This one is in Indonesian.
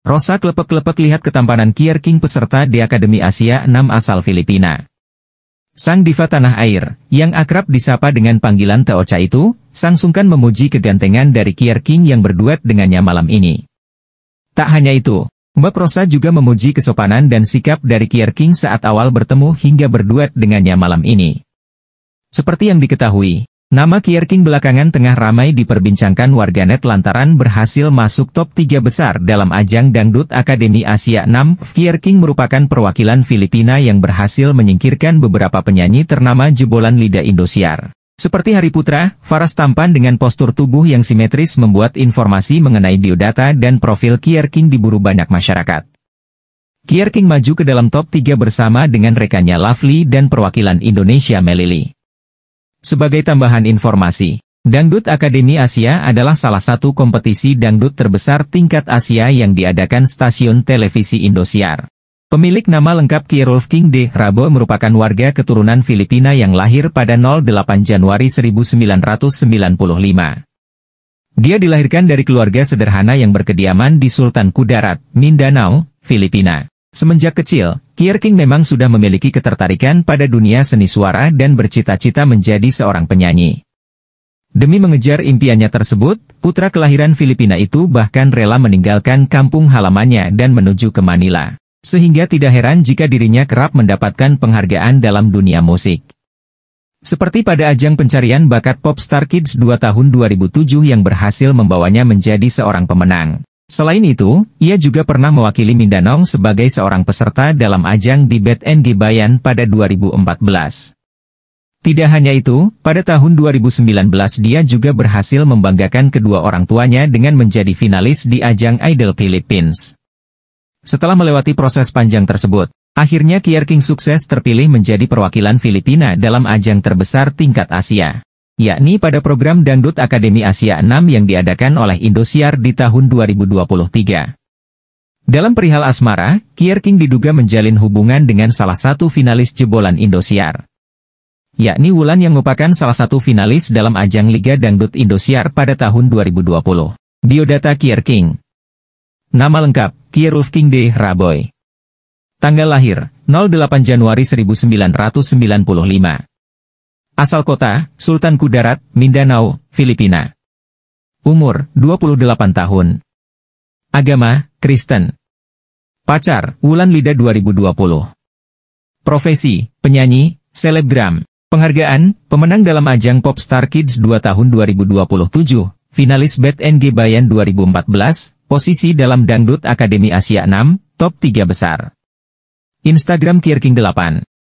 Rosa klepek-klepek lihat ketampanan Kier King peserta di Akademi Asia 6 asal Filipina. Sang diva tanah air, yang akrab disapa dengan panggilan Teocha itu, Sang Sungkan memuji kegantengan dari Kier King yang berduet dengannya malam ini. Tak hanya itu, Mbak Rosa juga memuji kesopanan dan sikap dari Kier King saat awal bertemu hingga berduet dengannya malam ini. Seperti yang diketahui, Nama Kierking belakangan tengah ramai diperbincangkan warganet lantaran berhasil masuk top 3 besar dalam ajang Dangdut Akademi Asia 6. Kierking merupakan perwakilan Filipina yang berhasil menyingkirkan beberapa penyanyi ternama jebolan lidah Indosiar. Seperti Hari Putra, Faras tampan dengan postur tubuh yang simetris membuat informasi mengenai biodata dan profil Kierking diburu banyak masyarakat. Kierking maju ke dalam top 3 bersama dengan rekannya Lovely dan perwakilan Indonesia Melili. Sebagai tambahan informasi, Dangdut Akademi Asia adalah salah satu kompetisi dangdut terbesar tingkat Asia yang diadakan stasiun televisi Indosiar. Pemilik nama lengkap Kierulf King D. Rabo merupakan warga keturunan Filipina yang lahir pada 08 Januari 1995. Dia dilahirkan dari keluarga sederhana yang berkediaman di Sultan Kudarat, Mindanao, Filipina. Semenjak kecil, Kierking memang sudah memiliki ketertarikan pada dunia seni suara dan bercita-cita menjadi seorang penyanyi. Demi mengejar impiannya tersebut, putra kelahiran Filipina itu bahkan rela meninggalkan kampung halamannya dan menuju ke Manila. Sehingga tidak heran jika dirinya kerap mendapatkan penghargaan dalam dunia musik. Seperti pada ajang pencarian bakat Popstar Kids 2 tahun 2007 yang berhasil membawanya menjadi seorang pemenang. Selain itu, ia juga pernah mewakili Mindanong sebagai seorang peserta dalam ajang di Bet and Bayan pada 2014. Tidak hanya itu, pada tahun 2019 dia juga berhasil membanggakan kedua orang tuanya dengan menjadi finalis di ajang Idol Philippines. Setelah melewati proses panjang tersebut, akhirnya Kier sukses terpilih menjadi perwakilan Filipina dalam ajang terbesar tingkat Asia yakni pada program Dangdut Akademi Asia 6 yang diadakan oleh Indosiar di tahun 2023. Dalam perihal asmara, Kier King diduga menjalin hubungan dengan salah satu finalis jebolan Indosiar. Yakni Wulan yang merupakan salah satu finalis dalam ajang Liga Dangdut Indosiar pada tahun 2020. Biodata Kier King Nama lengkap, Kierulf King D. Raboy Tanggal lahir, 08 Januari 1995 Asal kota, Sultan Kudarat, Mindanao, Filipina. Umur, 28 tahun. Agama, Kristen. Pacar, Wulan Lida 2020. Profesi, penyanyi, selebgram. Penghargaan, pemenang dalam ajang Popstar Kids 2 tahun 2027, finalis Bad NG Bayan 2014, posisi dalam Dangdut Akademi Asia 6, top 3 besar. Instagram Kierking 8.